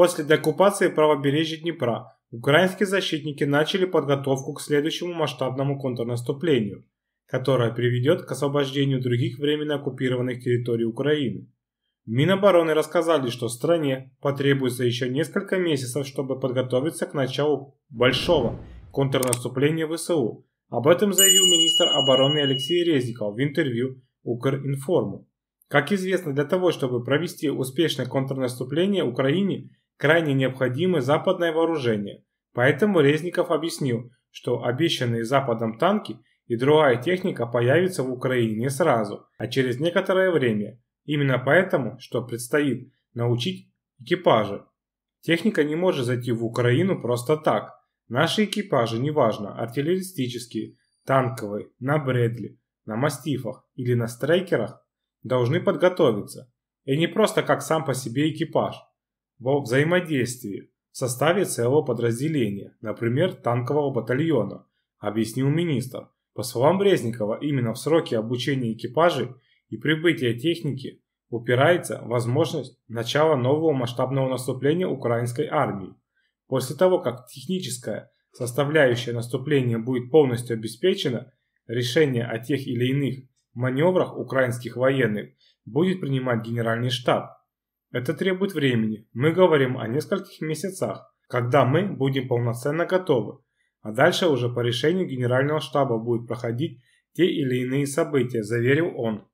После деоккупации правобережья Днепра украинские защитники начали подготовку к следующему масштабному контрнаступлению, которое приведет к освобождению других временно оккупированных территорий Украины. Минобороны рассказали, что стране потребуется еще несколько месяцев, чтобы подготовиться к началу большого контрнаступления ВСУ. Об этом заявил министр обороны Алексей Резников в интервью Укринформу. Как известно, для того, чтобы провести успешное контрнаступление Украине, крайне необходимо западное вооружение, поэтому Резников объяснил, что обещанные Западом танки и другая техника появятся в Украине не сразу, а через некоторое время. Именно поэтому, что предстоит научить экипажи. Техника не может зайти в Украину просто так. Наши экипажи, неважно, артиллеристические, танковые, на Брэдли, на Мастифах или на Стрейкерах, должны подготовиться. И не просто как сам по себе экипаж во взаимодействии в составе целого подразделения, например, танкового батальона, объяснил министр. По словам Брезникова, именно в сроки обучения экипажей и прибытия техники упирается возможность начала нового масштабного наступления украинской армии. После того, как техническая составляющая наступления будет полностью обеспечена, решение о тех или иных маневрах украинских военных будет принимать Генеральный штаб. Это требует времени. Мы говорим о нескольких месяцах, когда мы будем полноценно готовы. А дальше уже по решению Генерального штаба будут проходить те или иные события, заверил он.